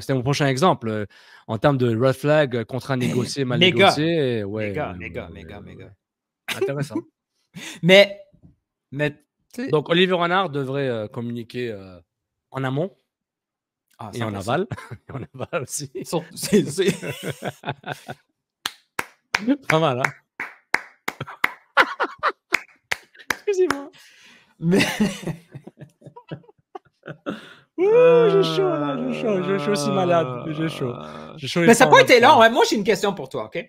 C'était mon, prochain exemple. Euh, en termes de red flag, euh, contrat négocié, mal méga. négocié. Ouais, méga, euh, méga, méga, méga. Intéressant. mais, mais donc, Olivier Renard devrait euh, communiquer en amont ah, et en aval. et en aval aussi. C'est pas mal, hein? Excusez-moi. Mais... Ouh, j'ai chaud là, j'ai chaud, j'ai chaud, aussi malade, j'ai chaud. Euh, Mais ça n'a pas été long, moi j'ai une question pour toi, ok?